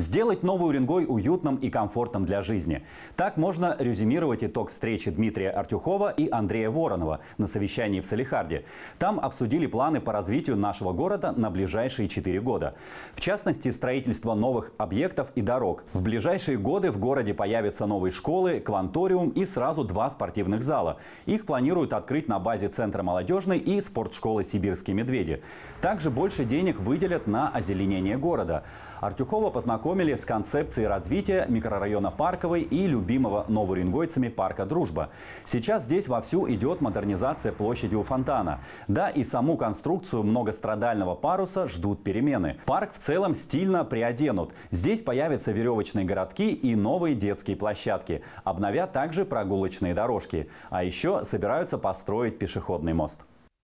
Сделать Новый Уренгой уютным и комфортным для жизни. Так можно резюмировать итог встречи Дмитрия Артюхова и Андрея Воронова на совещании в Салихарде. Там обсудили планы по развитию нашего города на ближайшие 4 года. В частности, строительство новых объектов и дорог. В ближайшие годы в городе появятся новые школы, кванториум и сразу два спортивных зала. Их планируют открыть на базе Центра молодежной и спортшколы «Сибирские медведи». Также больше денег выделят на озеленение города. Артюхова познакомилась познакомили с концепцией развития микрорайона Парковой и любимого новорингойцами парка «Дружба». Сейчас здесь вовсю идет модернизация площади у фонтана. Да, и саму конструкцию многострадального паруса ждут перемены. Парк в целом стильно приоденут. Здесь появятся веревочные городки и новые детские площадки. Обновят также прогулочные дорожки. А еще собираются построить пешеходный мост.